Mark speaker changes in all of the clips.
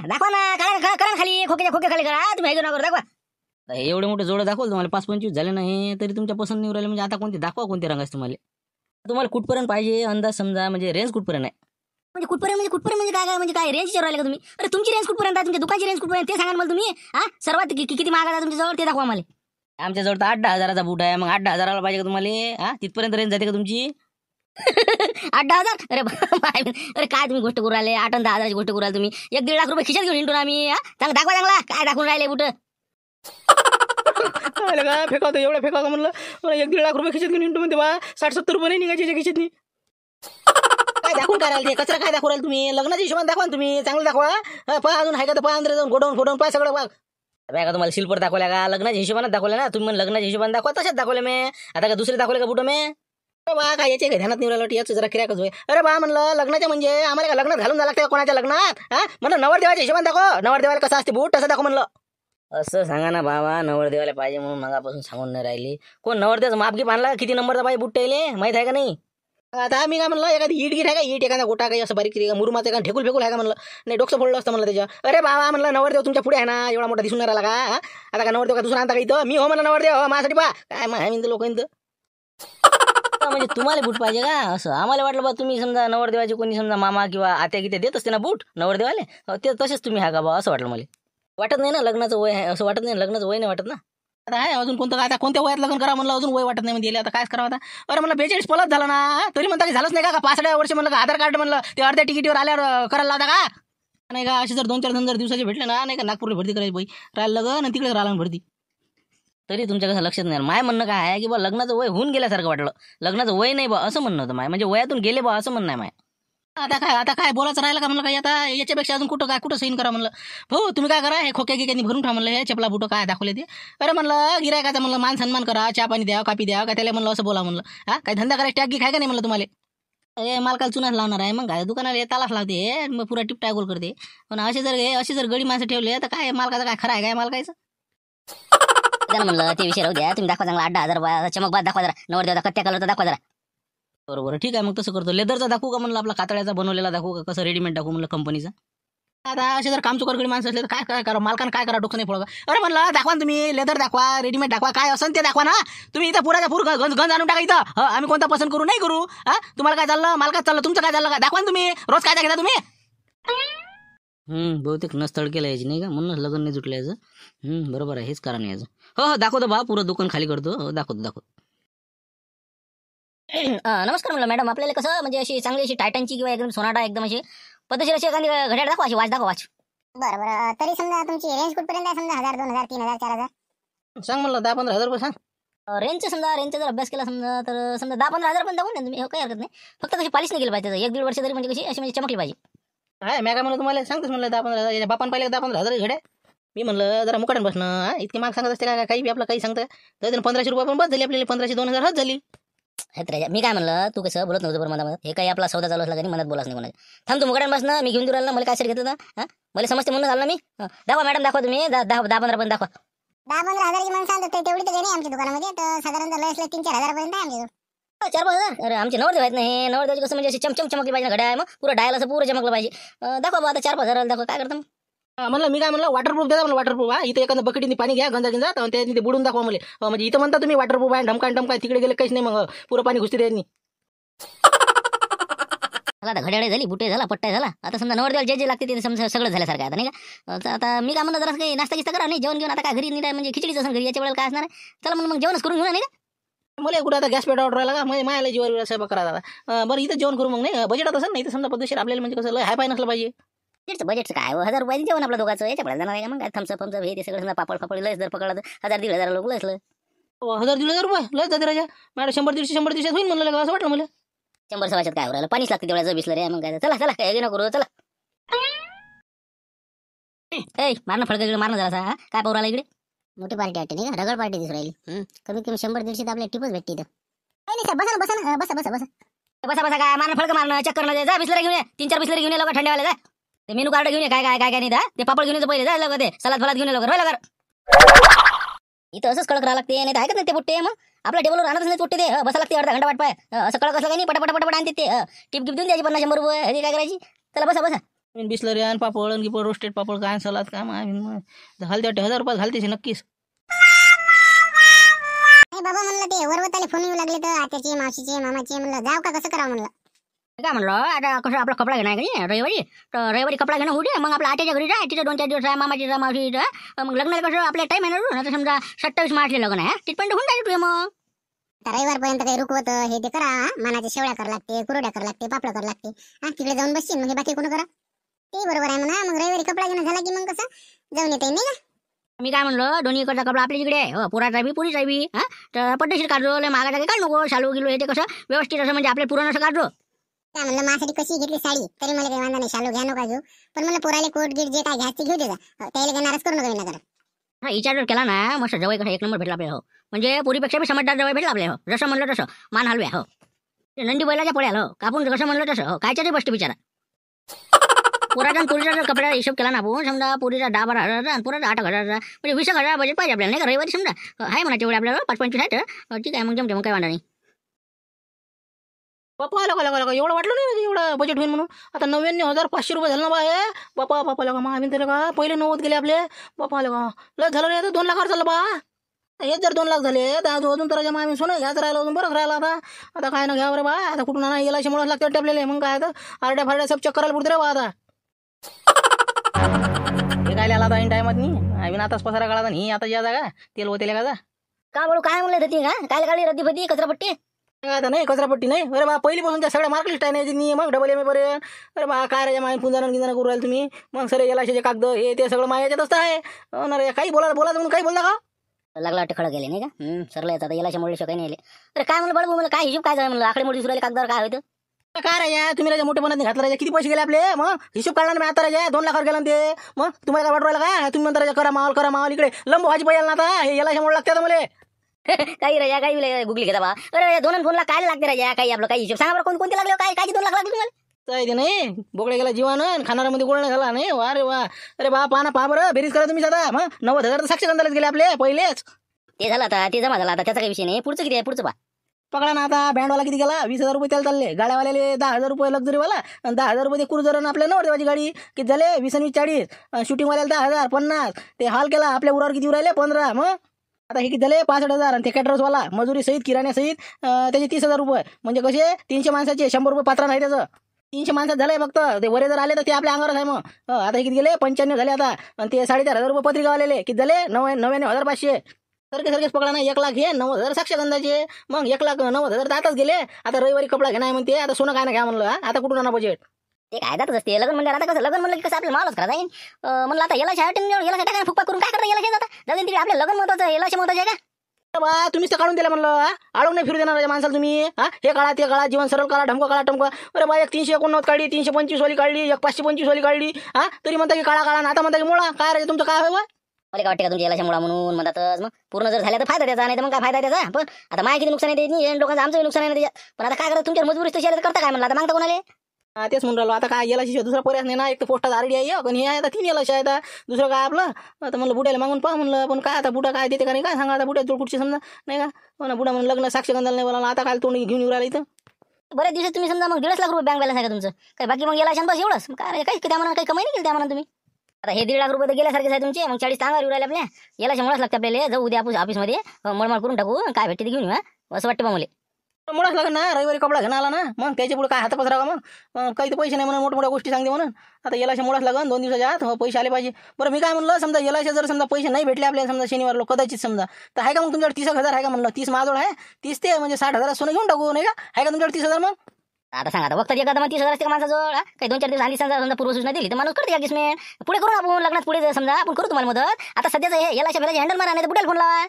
Speaker 1: दाखवा ना करा करा- करा खाली खोक्याच्या खोके खाली करा तुम्ही हे दाखवा
Speaker 2: हे एवढे मोठे जोड दाखवलं तुम्हाला पाच पंचवीस झाले नाही तरी तुमच्या पसंत नाही राहिले म्हणजे आता कोणते दाखवा कोणते असते तुम्हाला तुम्हाला कुठपर्यंत पाहिजे अंदाज समजा म्हणजे रेंज कुठपर्यंत आहे
Speaker 1: म्हणजे कुठपर्यंत म्हणजे कुठपर्यंत म्हणजे काय म्हणजे काय रेंज राहिले का तुम्ही अरे तुमची रेंज कुठपर्यंत आहे तुमच्या दुकानची रेंज कुठपर्यंत ते सांगा मग मला तुम्ही हा सर्वात किती महाग तुमच्या जवळ ते दाखवा मला आमच्याजवळ तर आठ दहा हजाराचा बूट आहे मग आठ दहा हजाराला पाहिजे का तुम्हाला हा तिथपर्यंत रेंज जाते का तुमची आठ दहा हजार अरे अरे काय तुम्ही गोष्ट करू राहिले आठ दहा हजाराची गोष्ट करू राहिले तुम्ही एक दीड लाख रुपये खिशात घेऊन इंटून आम्ही चांगला दाखवा चांगला काय दाखवून राहिले कुठं
Speaker 2: का फेकावतो एवढं फेकावतो म्हणलं एक दीड लाख रुपये खिशात घेऊन इंटू बा साठ सत्तर रुपये नाही निघायचे मी काय दाखवून काय राहिले कचरा काय दाखवू राहिले तुम्ही लग्नाच्या हिशोबाने दाखवा तुम्ही चांगलं दाखवा पहा अजून हाय का तर पहा अंदर जाऊन गोडाऊन फोडून पहा सगळं बघ काय का तुम्हाला शिल्पर दाखवल्या का लग्नाच्या हिशोबाने दाखवल्या ना तुम्ही लग्नाच्या हिशोबाने दाखवा तशाच दाखवले मी आता का दुसरे दाखवले का कुठं मी बा काय याच्या ध्यानात निवडलं याच जरा किरायकच होय अरे बा म्हणलं लग्नाच्या म्हणजे आम्हाला का लग्नात घालून लागतं कोणाच्या लग्नात हा म्हणलं नवरदेवाच्या हिशोबाने दाखव नवरदेवाला कसं असते बूट तसं दाखव म्हणलं असं सांगा ना बाबा नवरदेवाला पाहिजे म्हणून मगापासून सांगून नाही राहिली कोण नवरदेवाचा मापगी बांधला किती नंबरचा पाहिजे बुट टाईले माहित आहे का नाही आता मी काय म्हणलं एखादी ईट गिट आहे का ईट एखादा गोटा काही असं बारीक का मुरुमाचं एखादा ढेकूल फेकूल आहे का म्हणलं नाही डोकं फोडलं असतं म्हणलं त्याच्या अरे बाबा म्हणलं नवरदेव तुमच्या पुढे आहे ना एवढा मोठा दिसून राहिला का आता का नवरदेव का दुसरा आता का इथं मी हो म्हणलं नवरदेव हो माझ्यासाठी बा काय माहिती लोक इंत म्हणजे तुम्हाला बूट पाहिजे का असं आम्हाला वाटलं बा तुम्ही समजा नवरदेवाचे कोणी समजा मामा किंवा आत्या किती देत असते ना बूट नवरदेवाले ते तसेच तुम्ही हा का बा असं वाटलं मला वाटत नाही ना लग्नाचं वय आहे असं वाटत नाही लग्नाचं वय नाही वाटत ना आता आहे अजून कोणतं आता कोणत्या वयात लग्न करा म्हणलं अजून वय वाटत नाही म्हणजे आता काय कराव आता अरे मला बेचाळीस पलत झालं ना तरी म्हणता की झालंच नाही का अड्या वर्ष म्हणलं आधार कार्ड म्हणलं ते अर्ध्या तिकीटीवर आल्यावर करायला लावता का नाही का असे जर दोन चार दोन जर दिवसाचे भेटले ना नाही का नागपूरला भरती करायची बाई राहिला लग्न आणि तिकडे राहिला भरती तरी तुमच्या कसं लक्षात नाही माय म्हणणं काय आहे की बा लग्नाचं वय होऊन गेल्यासारखं वाटलं लग्नाचं वय नाही बा असं म्हणणं होतं माय म्हणजे वयातून गेले बा असं म्हणणं आहे माय आता काय आता काय बोलायचं राहिलं का म्हणलं काय आता याच्यापेक्षा अजून कुठं काय कुठं सैन करा म्हणलं भाऊ तुम्ही काय करा हे खोक्या गिक्यांनी भरून ठेवलं म्हणलं हे चपला बुटं काय दाखवले ते अरे म्हणलं गिरायकाचं म्हणलं मान सन्मान करा चहा पाणी द्या कापी द्या काय त्याला म्हणलं असं बोला म्हणलं हा काय धंदा करायची टॅगी काय का नाही म्हणलं तुम्हाला अरे मालकाला चुनाच लावणार आहे मग काय दुकानाला तालाच लावते मग पुरा टिप टायगोल करते पण असे जर असे जर गडी माणसं ठेवले तर काय मालकाचं काय खरं आहे काय मालकायचं
Speaker 1: आठ म्हणलं ते विषय राहू द्या तुम्ही दाखवा चांगला अड्डा हजार चमकबाद दाखवा जरा नवर देवता कलरचा दाखवा जरा
Speaker 2: बरोबर ठीक आहे मग तसं करतो लेदरचा दाखवू का म्हणलं आपला कातळ्याचा बनवलेला दाखवू का कसं रेडीमेड दाखवू म्हणलं कंपनीचा आता असे जर काम चुकर माणसं असले तर काय काय करा मालकानं काय करा डोकं नाही फळगा अरे म्हणलं दाखवा तुम्ही लेदर दाखवा रेडीमेड दाखवा काय असं ते दाखवा ना तुम्ही इथं पुराचा पूर गंज गंज आणून टाका इथं आम्ही कोणता पसंत करू नाही करू हा तुम्हाला काय चाललं मालकाच चाललं तुमचं काय चाललं का दाखवा तुम्ही रोज काय दाखवता तुम्ही बहुतेक नस केला याची नाही का म्हणूनच लग्न नाही जुटलं याचं बरोबर आहे हेच कारण याचं हो हो दाखवतो बा पुरं दुकान खाली करतो हो, दाखवतो दाखवतो
Speaker 1: नमस्कार म्हणलं मॅडम आपल्याला कसं म्हणजे अशी चांगली अशी टायटनची किंवा एकदम सोनाटा एकदम अशी पद्धतशीर अशी एखादी घड्याळ दाखवा अशी वाच दाखवा वाच बरं बरं तरी समजा तुमची रेंज कुठपर्यंत आहे समजा हजार दोन हजार तीन हजार चार हजार सांग म्हणलं दहा पंधरा हजार रुपये सांग रेंज समजा रेंज जर अभ्यास केला समजा तर समजा दहा पंधरा हजार पण दाखवून ना तुम्ही हो काही हरकत नाही फक्त कशी पालिश नाही केली पाहिजे एक दीड वर्ष तरी म्हणजे कशी अशी म्हणजे चमकली पाहिजे आहे मॅगा
Speaker 2: म्हणून तुम्हाला सांगतोच म्हणलं दहा पंधरा हजार याच्या बापान पाहिले दहा पंधरा हजार घड्या मी म्हणलं जरा मुकाटन बसणं इतके मार्क सांगत असते का काही आपलं काही सांगतं तर त्यानं पंधराशे रुपये पण बस झाली आपल्याला पंधराशे दोन हजार हज झाली
Speaker 1: मी काय म्हणलं तू कसं बोलत नव्हतं बरं मला म्हणत हे काही आपला सौदा चालू असला तरी मनात बोलास नाही कोणाच्या थांब तू मुकाटन बसणं मी घेऊन दुराला मला काय सर घेतलं ना मला समजते म्हणून झालं मी दाखवा मॅडम दाखवा तुम्ही दहा पंधरा पण दाखवा दहा पंधरा हजाराची माणसं आलं तेवढी तर नाही आमच्या दुकानामध्ये तर लस तीन चार चार पाच हजार अरे आमचे नवर आहेत नाही कसं म्हणजे अशी चमचम चमकली पाहिजे घड्या मग पुरं डायल असं पुरं चमकलं पाहिजे दाखवा बा आता चार पाच हजार दाखवा काय करता म्हणलं मी काय म्हणलं वॉटरप्रूफ देता म्हणलं वॉटरप्रूफ हा इथं एखादं बकेटीने पाणी घ्या गंजा
Speaker 2: तर त्यांनी त्याने बुडून दाखवा मला म्हणजे इथं म्हणता तुम्ही वॉटरप्रूफ आहे ढमकान ढमकाय तिकडे गेले काहीच नाही मग पुरं पाणी घुसते त्यांनी
Speaker 1: आता घड्याळे झाली बुटे झाला पट्टा झाला आता समजा द्यायला जे जे लागते ते समजा सगळं झाल्यासारखं आता नाही का आता मी काय म्हणलं जरा काही नाश्ता गिस्ता करा नाही जेवण घेऊन आता काय घरी निघाय म्हणजे खिचडीच घरी याच्या वेळेला काय असणार चला म्हणून मग जेवणच करून घेऊन नाही का मला कुठे आता गॅस पेट ऑर्डर लागा म्हणजे मायाला
Speaker 2: जीवर स्वयंपाक करा आता बरं इथं जेवण करू मग नाही बजेटात असं नाही तर समजा पद्धतशीर आपल्याला म्हणजे कसं हाय पाय नसलं पाहिजे
Speaker 1: त्याचं बजेटचं काय हजार रुपये जेवण आपलं दोघांचं याच्या जाणार आहे मग थम्स फम्सअप हे ते सगळं समजा पापड फापड लस जर पकडलं हजार दीड हजार लोक लसलं
Speaker 2: हजार दीड हजार रुपये लस जाते राजा मॅडम शंभर दीडशे शंभर दीडशे होईल म्हणलं
Speaker 1: असं वाटलं मला शंभर सव्वाच्यात काय उरलं पाणीच लागते तेवढ्या जबिसलं रे मग चला चला काय नको करू चला ए मारणं फडकं इकडे मारणं जरासा काय पौराला इकडे मोठी पार्टी वाटते नाही का रगड पार्टी दिसून राहिली कमीत कमी शंभर दीडशे आपल्या टिपच भेटते इथं काही नाही बसा बसा बसा बसा बसा बसा बसा काय मारणं फडकं मारणं चक्कर जा बिसलेरी घेऊन तीन चार बिसलेरी घेऊन लोक लोक वाले जा ते मेनू कार्ड घेऊन ये काय काय काय काय नाही ते पापड घेऊन येतो पहिले जा लवकर ते सलाद फलाद घेऊन लवकर हो, लवकर इथं असंच कळक राहा लागते नाही ऐकत नाही ते पुट्टे मग आपल्या टेबलवर आणतच नाही पुट्टे ते हो, बसा लागते अर्धा घंटा वाट हो, असं कळक असं नाही पटापट पटापट आणते ते टिप टिप देऊन द्यायची पन्नास शंभर रुपये हे काय करायची चला बसा बसा
Speaker 2: बिसलरी आणि पापड आणि रोस्टेड पापड काय सलाद काय माय मग घालते वाटते हजार रुपयात घालते नक्कीच
Speaker 1: अरे बाबा म्हणलं ते वरवताले फोन येऊ लागले तर आत्याचे मावशीचे मामाचे म्हणलं जाऊ का कसं करा म्हणलं काय म्हणलं आता कसं आपला कपडा घेणार का रविवारी तर रविवारी कपडा घेणं होऊ दे मग आपला आत्याच्या घरी जाय तिथं दोन चार दिवस आहे मामाची मावशी इथं मग लग्नाला कसं आपल्या टाईम आहे ना तर समजा सत्तावीस मार्चला लग्न आहे तिथपर्यंत होऊन जायचं तुझे मग रविवारपर्यंत काही रुकवत हे ते करा मनाचे शेवळ्या कर लागते कुरड्या कर लागते पापड कर लागते हा तिकडे जाऊन बसशील म्हणजे बाकी कोण करा ते बरोबर आहे म्हणा मग रविवारी कपडा घेणं झाला की मग कसं जाऊन येते नाही का मी काय म्हणलं दोन्ही इकडचा कपडा आपल्या इकडे आहे हो, पुरा पुरी पुरी हा तर पद्धतशीर काढलो महागाचा काही काढ नको शालू गेलो हे ते कसं व्यवस्थित असं म्हणजे आपल्या पुरण असं काढलो काय म्हणलं माझ्यासाठी कशी घेतली साडी तरी मला काही वांदा नाही शालू घ्या नको पण मला पोराले कोट गिट जे काय घ्यायचं घेऊ देजा त्याला काही नाराज करू नका विनाकारण हा विचार केला ना मस्त जवळ एक नंबर भेटला आपल्याला हो म्हणजे पुरीपेक्षा बी समजदार जवळ भेटला आपल्याला हो जसं म्हणलं तसं मान हलव्या हो ते नंदी बैलाच्या पोळ्याला हो कापून जसं म्हणलं तसं हो काय चारी बसते बिचारा पुराचा आणि पुरीचा जर कपड्याचा हिशोब केला ना आपण समजा पुरीचा दहा बारा हजाराचा आणि पुराचा आठ हजार म्हणजे वीस हजार बजेट पाहिजे आपल्याला नाही का रविवारी समजा आहे म्हणा तेवढे आपल्याला हो, पाच पंचवीस आहेत ठीक आहे मग जमते मग काय वांदा नाही
Speaker 2: बापा लगा लगा लगा एवढं वाटलं नाही म्हणजे एवढं बजेट होईल म्हणून आता नव्याण्णव हजार पाचशे रुपये झालं ना बा हे बापा बापा लगा मग आम्ही तरी का पहिले नव्वद गेले आपले बापा लगा लस झालं नाही आता दोन लाखावर झालं बा हेच जर दोन लाख झाले तर अजून तर मग आम्ही सोनं घ्यायचं राहिलं अजून बरंच राहिला आता आता काय ना घ्या रे बा आता कुठून नाही याला शंभर लागते टपलेले मग काय आता आरड्या फारड्या सब चेक करायला पुढते रे बा आता हे काय आला आता टायमात नाही आम्ही आताच पसारा काढा नाही आता या जागा तेल होते का का बोलू काय म्हणलं का काय काढली रद्दी फती पट्टी आता नाही कचरापट्टी नाही अरे बा पहिलीपासून त्या सगळ्या मार्कलिस्ट आहे नाही नियम मग डबल एम ए बरे अरे बा काय राजा माय पुंजाना गिंजाना करू राहिले तुम्ही मग सर याला कागद हे ते सगळं माझ्या याच्यात आहे अरे काही बोला बोला म्हणून काही बोलला का
Speaker 1: लागला वाटतं गेले नाही का सरला येतात याला मुळे शकाय नाही अरे काय म्हणलं बळबू मला काय हिशोब काय झालं म्हणलं आकडे
Speaker 2: मोठी सुरायला कागदार काय होतं काय या तुम्ही राजा मनात घातला राजा किती पैसे गेले आपले मग हिशोब काढला ना आता राजा दोन लाखावर गेला ते मग तुम्हाला काय वाटवायला का तुम्ही म्हणता राजा करा मावल करा मावल इकडे लंब भाजी पाहिजे ना आता हे
Speaker 1: याला मोड लागते मला काही राजा काही गुगली घेता बा अरे दोन फोनला काय लागते राजा काही आपलं काही हिशोब सांगा बरं कोण कोणते लागले हो? काय काय दोन लाख लागले तुम्हाला ते नाही बोकडे गेला जीवान खाणाऱ्यामध्ये गोळ
Speaker 2: झाला नाही वा रे वा अरे बा पाना पा बरं बेरीज करा तुम्ही दादा मग नव्वद हजार साक्षी गंधालाच गेले आपले पहिलेच
Speaker 1: ते झालं आता ते जमा झाला आता त्याचा काही विषय नाही पुढचं किती आहे पुढचं बा
Speaker 2: पकडा ना आता बँडवाला किती गेला वीस हजार रुपये त्याला चालले गाड्यावाल्याले दहा हजार रुपये लक्झरीवाला आणि दहा हजार रुपये ते आपल्या नव्हते माझी गाडी किती झाले वीस आणि वीस चाळीस शूटिंगवाल्याला दहा हजार पन्नास ते हाल केला आपल्या उरावर किती राहिले पंधरा मग आता हे किती झाले पासष्ट हजार आणि ते कॅटरसवाला मजुरी सहित सहित त्याचे तीस हजार रुपये म्हणजे कसे तीनशे माणसाचे शंभर रुपये पात्र नाही त्याचं तीनशे माणसात झालंय फक्त ते वरे जर आले तर ते आपल्या अंगावर आहे मग आता हे किती गेले पंच्याण्णव झाले आता आणि ते साडेचार हजार रुपये पत्रिका आलेले किती झाले नव नव्याण्णव हजार पाचशे सारखे सारखेच पकडा नाही एक लाख हे नव्वद हजार साक्षगंधाचे मग एक लाख नव्वद हजार आताच गेले आता
Speaker 1: रविवारी कपडा घेणार म्हणते आता सोनं काय ना घ्या म्हणलं आता कुठून आणा बजेट ते कायदातच असते लग्न म्हणजे आता कसं लग्न म्हणलं की कसं आपले मालच करा जाईल म्हणलं आता याला शाळेत याला टाका फुप्पा करून काय करता याला शेत आता तिकडे आपलं लग्न महत्वाचं याला महत्वाचं आहे का बा तुम्हीच तर काढून दिला म्हणलं आडून नाही फिरू देणार माणसाला
Speaker 2: तुम्ही हा हे काळा ते काळा जीवन सरळ काळा ढमका काळा टमका अरे बा एक तीनशे एकोणनव्वद काढली तीनशे पंचवीस वाली काढली एक पाचशे पंचवीस वाली काढली
Speaker 1: हा तरी म्हणता की काळा काळा ना आता म्हणता की मुळा काय रे तुमचं काय हवं मला काय वाटतं का तुमच्या याला मुळा म्हणून म्हणतात मग पूर्ण जर झाल्या तर फायदा त्याचा नाही तर मग काय फायदा त्याचा पण आता माहिती किती नुकसान आहे ते लोकांचं आमचं नुकसान आहे पण आता काय करत तुमच्या मजबुरी तशी करता काय म्हणलं आता मागता कोणाला हा तेच म्हणून राहिलो आता काय याला दुसरा पर्याय नाही ना एक तर पोस्टात
Speaker 2: आरडी आहे पण हे आता तीन आहे दुसरं काय आपलं आता म्हणलं बुड्याला मागून पहा म्हणलं पण काय आता बुडा काय देते का नाही काय सांगा आता बुड्या कुठची समजा नाही का म्हणा बुडा म्हणून लग्न साक्ष गंधाला नाही बोला आता काय तोंड घेऊन येऊ राहिलं इथं
Speaker 1: बऱ्याच दिवसात तुम्ही समजा मग दीडच लाख रुपये बँक बॅलन्स आहे तुमचं काय बाकी मग याला शंभर एवढंच काय काही त्या म्हणा काही कमाई नाही केली त्या म्हणा तुम्ही आता हे दीड लाख रुपये तर गेल्यासारखे आहे तुमचे मग चाळीस सांगा येऊ राहिले आपल्या याला मुळाच लागते आपल्याला जाऊ उद्या आपण ऑफिसमध्ये मळमळ करून टाकू काय भेटते ते घेऊन येऊ असं वाटतं मग मुळाच लागेल ना रविवारी
Speaker 2: कपडा घेऊन आला ना मग त्याच्या पुढे काय हात पसरावा मग काही तर पैसे नाही म्हणून मोठमोठ्या गोष्टी सांगते म्हणून आता येलाशा मुळाच लागेल दोन दिवसाच्या आत हो, पैसे आले पाहिजे बरं मी काय म्हणलं समजा येलाशा जर समजा पैसे नाही भेटले आपल्याला समजा शनिवार लोक कदाचित समजा तर आहे का मग तुमच्यावर तीस हजार आहे का म्हणलं तीस माझ आहे तीस ते म्हणजे साठ हजार सोनं घेऊन टाकू नाही का आहे का तुमच्यावर
Speaker 1: तीस हजार मग आता सांगा आता बघता मग तीस हजार असते का माणसाजवळ काही दोन चार दिवस आधी समजा समजा नाही दिली तर माणूस करते अडजस्टमेंट पुढे करू आपण लग्नात पुढे समजा आपण करू तुम्हाला मदत आता सध्याचं हे याला हँडल मारा नाही तर फोन
Speaker 2: लावा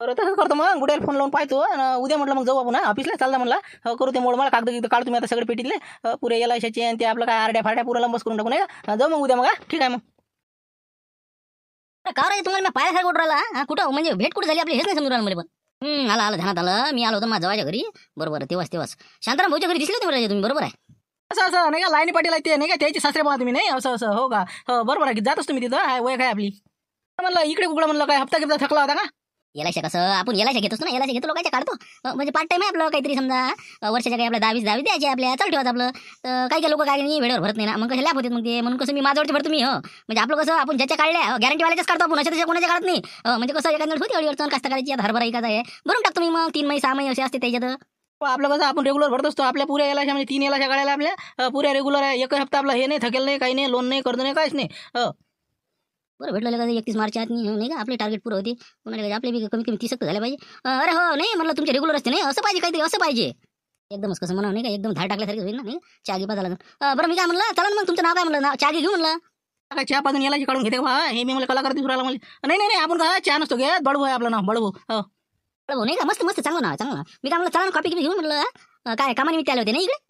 Speaker 2: बरं तसंच करतो मग गुड्याला फोन लावून पाहतो उद्या म्हटलं मग जाऊ आपण ऑफिसला चालला म्हणला करू ते मोड मला कागद गिगद काढ तुम्ही आता सगळे पेटीतले पुरे याला आणि ते आपलं काय आरड्या फारड्या पुरा लंबस करून टाकू नाही जाऊ मग
Speaker 1: उद्या मग ठीक आहे मग का रे तुम्हाला मी काय कुठं राहिला हा कुठं म्हणजे भेट कुठं झाली आपली हेच नाही समजून राहिले मला पण आला आला ध्यानात आलं मी आलो होतो माझ्या जवळच्या घरी बरोबर तेव्हाच तेव्हाच शांताराम भाऊच्या घरी दिसले तुम्ही बरोबर आहे असं असं नाही का लाईनी पाटील येते ते नाही का त्याचे सासरे पाहा तुम्ही नाही असं असं हो का हो बरोबर आहे की जातच तुम्ही तिथं वय काय आपली म्हटलं इकडे कुकडं म्हणलं काय हप्ता गिफ्ता थकला होता का याला कसं आपण एलआयसी घेतोच ना एलआयसी घेतो लोकांच्या काढतो म्हणजे पार्ट टाइम आहे आपलं काहीतरी समजा वर्षाच्या काही आपल्या दहावीस दहावी द्यायचे आपल्या चल ठेवत आपलं तर काही काही लोक काय नाही वेळेवर भरत नाही ना मग कसे लॅप होते मग ते म्हणून कसं मी माझ्यावरती भरतो मी म्हणजे आपलं कसं आपण ज्याच्या काढल्या गॅरंटीवाल्याच्याच काढतो आपण अशा कोणाच्या काढत नाही म्हणजे कसं एखाद्या होती अडी अडचण कसं करायची आहे भरून टाकतो मी मग तीन महिने सहा महिने असे असते त्याच्यात हो, आपलं कसं आपण रेग्युलर
Speaker 2: भरत असतो आपल्या पुऱ्या याला म्हणजे तीन याला काढायला आपल्या पुऱ्या रेग्युलर आहे एक हप्ता आपला हे नाही थकेल नाही काही नाही लोन नाही कर्ज
Speaker 1: नाही काहीच नाही बरं भेटलं का एकतीस मार्च आत नाही का आपले टार्गेट पुरं होते का आपले बी कमी कमी तीस झाले पाहिजे अरे हो नाही म्हणलं तुमचे रेग्युलर असते नाही असं पाहिजे काहीतरी असं पाहिजे एकदमच कसं म्हणा नाही का एकदम धाड टाकल्यासारखं होईल ना नाही चागी पाजा बरं मी काय म्हणलं चला मग तुमचं नाव काय म्हणलं चागी घेऊ म्हणलं काय चहा पाजून याला काढून घेते हा हे मी मला कलाकार दिसून नाही नाही नाही आपण काय चहा नसतो घे बडबो आहे
Speaker 2: आपलं नाव बडबो हो बडबो नाही का मस्त मस्त चांगलं नाव चांगलं मी काय म्हणलं चला कॉपी घेऊन म्हणलं काय मी आले होते नाही इकडे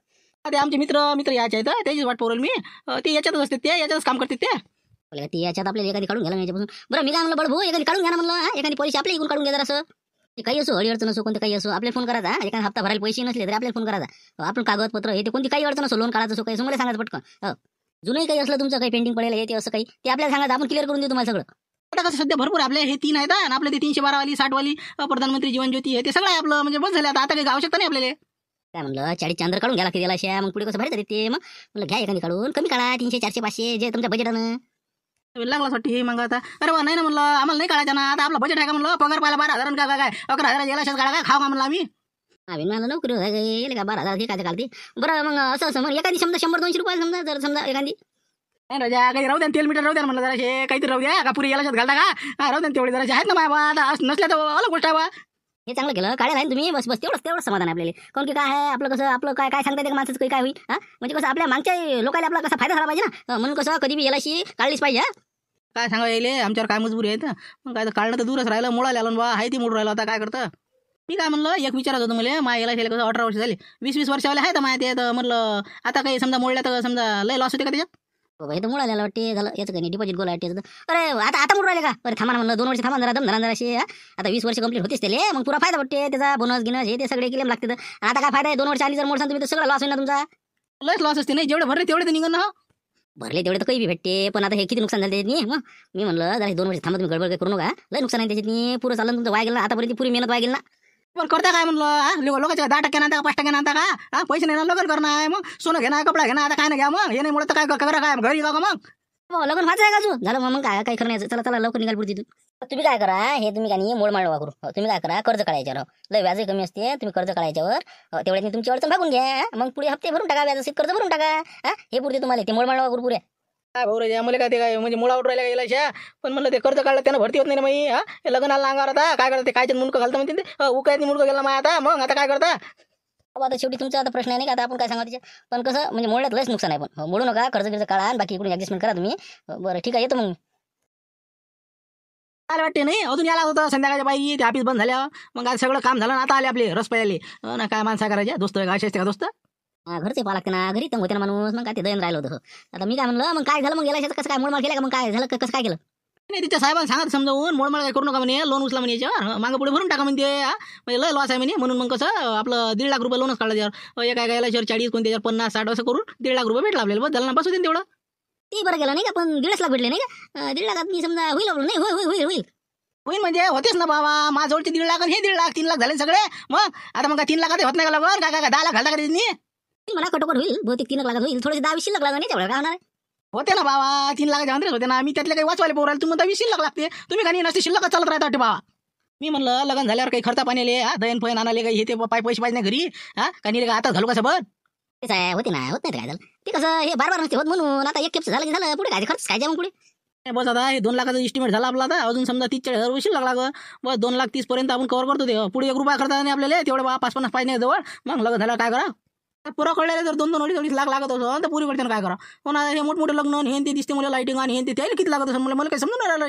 Speaker 2: अरे आमचे मित्र मित्र यायचे आहेत त्याचीच वाट पोरल मी ते याच्यातच असते ते याच्यातच काम
Speaker 1: करते ते ती याच्यात आपल्याला एखादी काढून घ्या याच्यापासून बरं मी काय म्हणलं बडभू एखादी काढून घ्या ना म्हणलं एखादी पैसे आपल्या इकडून काढून घ्या जरा असं काही असो हळी अडचण असो कोणतं काही असो आपल्याला फोन करायचा एखादा हप्ता भरायला पैसे नसले तरी आपल्याला फोन करायचा आपण कागदपत्र हे ते कोणती काही अडचण असो लोन काढायचं असो काही असं मला सांगायचं पटकन जुनही काही असलं तुमचं काही पेंडिंग पडेल हे ते असं काही ते आपल्याला सांगायचं आपण क्लिअर करून देऊ तुम्हाला सगळं आता कसं सध्या भरपूर आपले हे तीन आहेत आणि आपले ते तीनशे
Speaker 2: बारावाली साठवाली प्रधानमंत्री जीवन ज्योती हे ते सगळं आपलं म्हणजे बस झालं आता काही आवश्यकता नाही आपल्याला
Speaker 1: काय म्हणलं चाळीस चांद्र काढून घ्या किती त्याला मग पुढे कसं भरायचं ते मग म्हणलं घ्या एखादी काढून कमी काढा तीनशे चारशे पाचशे जे तुमच्या बजेटानं लागलाच वाटते मग आता अरे वा नाही ना म्हणलं आम्हाला नाही काढायचं ना आता आपला बजेट आहे का म्हणलं पगार पाहिला बारा हजार काय काय अकरा हजार याला काढा काय खाऊ का म्हणलं आम्ही आम्ही मला नोकरी येईल का बारा हजार हे काय काढते बरं मग असं असं एखादी समजा शंभर दोनशे रुपये समजा जर समजा एखादी नाही राजा काही राहू द्या तेल मीटर राहू द्या म्हणलं जरा हे काहीतरी राहू द्या का पुरी याला घालता का राहू द्या तेवढे जरा आहेत ना बाबा आता नसल्या तर अलग गोष्ट आहे बा हे चांगलं केलं काढायला आहे तुम्ही बस बस तेवढंच तेवढंच समाधान आपल्याला कारण की काय आहे आपलं कसं आपलं काय काय सांगता येते माणसाचं काही काय होईल म्हणजे कसं आपल्या मागच्या लोकांना आपला कसा फायदा झाला पाहिजे ना म्हणून कसं कधी बी यालाशी काढलीच पाहिजे काय सांगा येईल आमच्यावर काय मजबुरी आहे मग काय तर काढणं तर दूरच राहिलं मुळा आलं
Speaker 2: बा आहे ती मुळ राहिला आता काय करतं मी काय म्हणलं एक विचारत होतो मला माय याला कसं अठरा वर्ष झाले वीस वीस
Speaker 1: वर्षावाले आहे तर माहिती आहे तर म्हटलं आता काही समजा मोडल्या तर समजा लय लॉस होते का त्याच्यात हे तर मुळाला वाटते झालं याचं काही डिपॉझिट गोला वाटते अरे आता आता मुळ राहिले का अरे थांबा म्हणलं दोन वर्ष थांबा जरा दमधरा आता वीस वर्ष कंप्लीट होतेच त्याला मग पुरा फायदा वाटते त्याचा बोनस गिनस हे ते सगळे केले लागते तर आता काय फायदा आहे दोन वर्ष आली जर मोठा तुम्ही तर सगळा लॉस होईल ना तुमचा लस लॉस असते नाही जेवढे भरले तेवढे तर निघण भरले तेवढे तर काही भेटते पण आता हे किती नुकसान झालं त्याच्यात मग मी म्हणलं जरा दोन वर्ष थांबा तुम्ही गडबड करू नका लय नुकसान आहे त्याच्यात पुरं चाललं तुमचं वाय गेलं आतापर्यंत पुरी मेहनत वाय ना करता काय म्हणलं लोकांच्या दहा टक्क्यानं आणता पाच टक्क्यानं आणता का हा पैसे नाही लग्न करणं आहे मग सोनं घेणार कपडा घेणार आता काय नाही घ्या मग हे नाही मुलं काय करा काय घरी का मग हो, लग्न व्हायचं आहे का तू झालं मग काय काय करण्याचं चला चला लवकर निघाल पुढे तुम्ही काय करा हे तुम्ही काय मोड माळवा वापरू हो, तुम्ही काय करा कर्ज राव लय व्याजही कमी असते तुम्ही कर्ज काढायच्यावर हो, तेवढ्या तुमची अडचण भागून घ्या मग पुढे हप्ते भरून टाका व्याज कर्ज भरून टाका हे पुढे तुम्हाला ते मोड माळ वापरू पुऱ्या काय भाऊ
Speaker 2: रे मला काय ते काय म्हणजे मुळावर राहिला गेला शा पण म्हणलं ते कर्ज काढलं त्यानं भरती होत नाही मी हा हे लग्न अंगावर आता
Speaker 1: काय करता ते कायच्यात मुलगा घालतं म्हणते ते उकायत मुलगा गेला मग आता मग आता काय करता आता शेवटी तुमचा आता प्रश्न आहे नाही का आता आपण काय सांगायचे पण कसं म्हणजे मुळ्यात लस नुकसान आहे पण हो, मोडू नका कर्ज कर्ज काढा आणि बाकी इकडून ऍडजस्टमेंट करा तुम्ही बरं ठीक आहे येतो मग
Speaker 2: काय वाटते नाही अजून याला होतं संध्याकाळच्या
Speaker 1: बाई ते ऑफिस बंद झाल्या मग आज सगळं काम झालं ना आता आले आपले रस पाहिले हो ना काय माणसा करायच्या दोस्त आहे असे असते का दोस्त घरचे पालक ना घरी तंग होते माणूस मग काय ते दयन राहिलं होतं आता मी काय म्हणलं मग काय झालं मग गेला कसं काय मोडमाळ केलं का मग काय झालं कसं काय केलं नाही तिच्या साहेबांना सांगत समजावून मोडमाळ काय करू नका म्हणे लोन उचला म्हणे
Speaker 2: याच्यावर मागं पुढे भरून टाका म्हणते म्हणजे लय लॉस आहे म्हणे म्हणून मग कसं आपलं दीड लाख रुपये लोनच काढलं त्यावर एका गायला शहर चाळीस कोणते पन्नास साठ असं करून दीड लाख रुपये भेटला आपल्याला बदलना बसू दे तेवढं ते बरं गेलं नाही का पण दीडच लाख भेटले नाही का दीड लाखात मी समजा होईल नाही होईल होईल होईल होईल म्हणजे होतेच ना बाबा माझ्याजवळचे दीड लाख हे दीड लाख तीन लाख झाले सगळे मग आता मग तीन लाख होत नाही का बरं काय काय दहा लाख घालता का मला कटोकट होईल बहुतेक तीन लागत होईल थोडेसे दहा विशील लागला नाही तेवढं राहणार होते ना बाबा तीन लाख जाणार होते ना मी त्यातले काही वाचवायला पोरायला तुम्ही दहावी शिल्लक लागते तुम्ही काही नसते शिल्लक चालत राहता वाटते बाबा मी म्हणलं लग्न झाल्यावर काही खर्चा पाणी हा दयन फयन आणाले काही हे ते पाय पैसे पाहिजे घरी हा काही आता झालो कसं बन ते आहे होते ना होत नाही झालं ते कसं हे बार बार नसते होत म्हणून आता एक खेपचं झालं की झालं पुढे काय खर्च काय जाऊ पुढे बस आता हे दोन लाखाचा इस्टिमेट झाला आपला आता अजून समजा तीस चाळीस हजार उशीर लागला बस दोन लाख तीस पर्यंत आपण कव्हर करतो ते पुढे एक रुपया खर्च नाही आपल्याला तेवढे बा पाच पन्नास पाहिजे जवळ मग लग्न झालं काय करा पुरा कळले जर दोन दोन अडीच अडीच लाख लागत असं तर पुरी करते काय करा पण हे मोठमोठे लग्न हे दिसते मला
Speaker 1: लाईटिंग आणि हे तेल त्याला किती लागत असं मला मला काही समजून राहिलं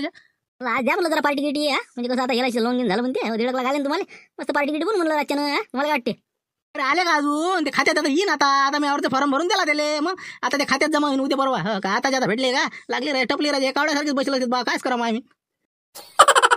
Speaker 1: आज द्या मला जरा पार्टी किटी आहे म्हणजे कसं आता यायला लोन घेऊन झालं म्हणते हो, दीड लाख आले तुम्हाला मस्त पार्टी किटी पण म्हणलं रातच्यानं मला वाटते अरे आले का अजून ते
Speaker 2: खात्यात आता येईन आता आता मी आवडते फॉर्म भरून दिला त्याले मग आता ते खात्यात जमा होईन उद्या परवा हो का आता जाता भेटले का लागले रे टपले रे एकावड्यासारखेच बसले बा काय करा मग आम्ही